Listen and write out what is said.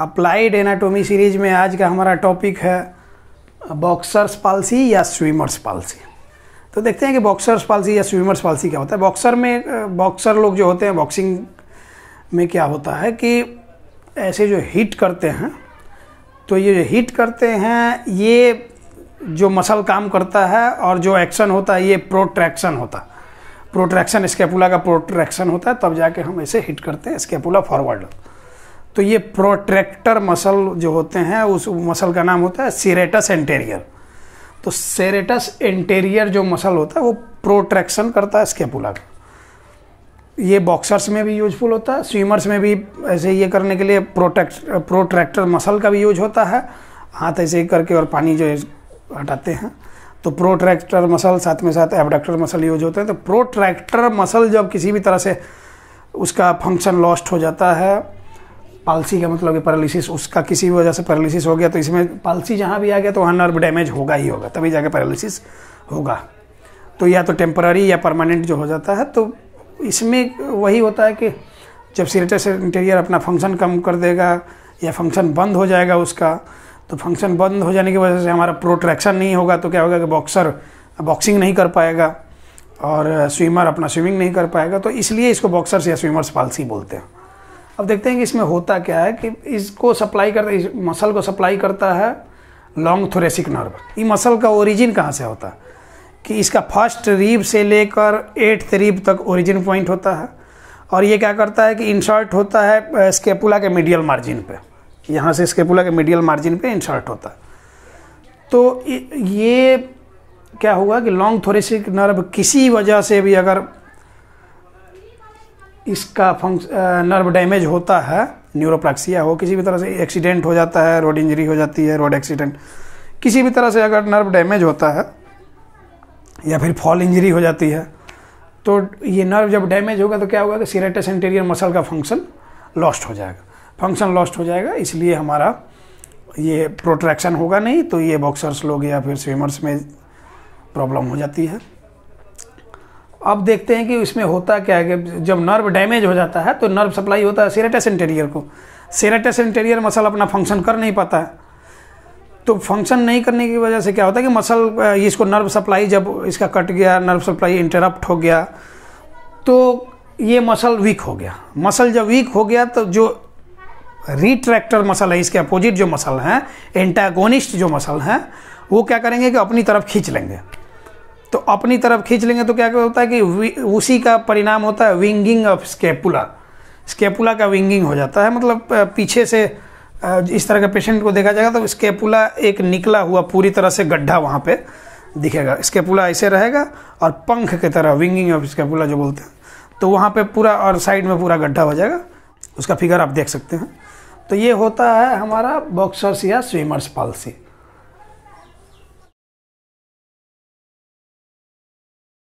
applied anatomy series में आज का हमारा टॉपिक है बॉक्सर्स पालसी या स्विमर्स पालसी तो देखते हैं कि बॉक्सर्स पालसी या स्विमर्स पालसी क्या होता है बॉक्सर में बॉक्सर लोग जो होते हैं बॉक्सिंग में क्या होता है कि ऐसे जो हिट करते हैं तो ये जो हिट करते हैं ये जो मसल काम करता है और जो एक्शन होता है ये प्रोट्रैक्शन होता है प्रोट्रैक्शन स्केपुला का प्रोट्रैक्शन होता है तब जाके हम ऐसे हिट करते हैं स्केपुला फॉरवर्ड तो ये प्रोट्रैक्टर मसल जो होते हैं उस मसल का नाम होता है सीरेटस एंटेरियर तो सेरेटस एंटेरियर जो मसल होता है वो प्रोट्रैक्शन करता है स्केपुला का ये बॉक्सर्स में भी यूजफुल होता है स्विमर्स में भी ऐसे ये करने के लिए प्रोटेक्ट प्रोट्रैक्टर मसल का भी यूज होता है हाथ ऐसे ही करके और पानी जो है हटाते हैं तो प्रोट्रैक्टर मसल साथ में साथ एबडक्टर मसल यूज होते हैं तो प्रोट्रैक्टर मसल जब किसी भी तरह से उसका फंक्शन लॉस्ट हो जाता है पालसी का मतलब कि पैरालिसिस उसका किसी वजह से पैरालिसिस हो गया तो इसमें पालसी जहाँ भी आ गया तो वहाँ नर्व डैमेज होगा ही होगा तभी जाके पैरालिसिस होगा तो या तो टेम्पररी या परमानेंट जो हो जाता है तो इसमें वही होता है कि जब सीरेटस इंटीरियर अपना फंक्शन कम कर देगा या फंक्शन बंद हो जाएगा उसका तो फंक्शन बंद हो जाने की वजह से हमारा प्रोट्रैक्शन नहीं होगा तो क्या होगा कि बॉक्सर बॉक्सिंग नहीं कर पाएगा और स्विमर अपना स्विमिंग नहीं कर पाएगा तो इसलिए इसको बॉक्सर्स या स्विमर्स पालसी बोलते हैं अब देखते हैं कि इसमें होता क्या है कि इसको सप्लाई करता इस मसल को सप्लाई करता है लॉन्ग थोरेसिक नर्व ये मसल का ओरिजिन कहाँ से होता है कि इसका फर्स्ट रीब से लेकर एट्थ रीब तक ओरिजिन पॉइंट होता है और ये क्या करता है कि इंसर्ट होता है स्केपुला के मीडियल मार्जिन पे यहाँ से स्केपुला के मीडियल मार्जिन पे इंसर्ट होता है तो ये क्या हुआ कि लॉन्ग थोरेसिक नर्व किसी वजह से भी अगर इसका फंक्स नर्व डैमेज होता है न्यूरोप्लाक्सिया हो किसी भी तरह से एक्सीडेंट हो जाता है रोड इंजरी हो जाती है रोड एक्सीडेंट किसी भी तरह से अगर नर्व डैमेज होता है या फिर फॉल इंजरी हो जाती है तो ये नर्व जब डैमेज होगा तो क्या होगा कि सीरेटस एंटेरियर मसल का फंक्शन लॉस्ट हो जाएगा फंक्शन लॉस्ट हो जाएगा इसलिए हमारा ये प्रोट्रैक्शन होगा नहीं तो ये बॉक्सर्स लोग या फिर स्विमर्स में प्रॉब्लम हो जाती है अब देखते हैं कि इसमें होता क्या है कि जब नर्व डैमेज हो जाता है तो नर्व सप्लाई होता है सेरेटस इंटेरियर को सेरेटस इंटेरियर मसल अपना फंक्शन कर नहीं पाता है तो फंक्शन नहीं करने की वजह से क्या होता है कि मसल इसको नर्व सप्लाई जब इसका कट गया नर्व सप्लाई इंटरप्ट हो गया तो ये मसल वीक हो गया मसल जब वीक हो गया तो जो रिट्रैक्टर मसल है इसके अपोजिट जो मसल हैं एंटागोनिस्ट जो मसल हैं वो क्या करेंगे कि अपनी तरफ खींच लेंगे तो अपनी तरफ खींच लेंगे तो क्या होता है कि उसी का परिणाम होता है विंगिंग ऑफ स्केपुला स्केपुला का विंगिंग हो जाता है मतलब पीछे से इस तरह के पेशेंट को देखा जाएगा तो स्केपुला एक निकला हुआ पूरी तरह से गड्ढा वहाँ पे दिखेगा स्केपुला ऐसे रहेगा और पंख की तरह विंगिंग ऑफ स्केपुला जो बोलते हैं तो वहाँ पे पूरा और साइड में पूरा गड्ढा हो जाएगा उसका फिगर आप देख सकते हैं तो ये होता है हमारा बॉक्सर्स या स्विमर्स पॉलिसी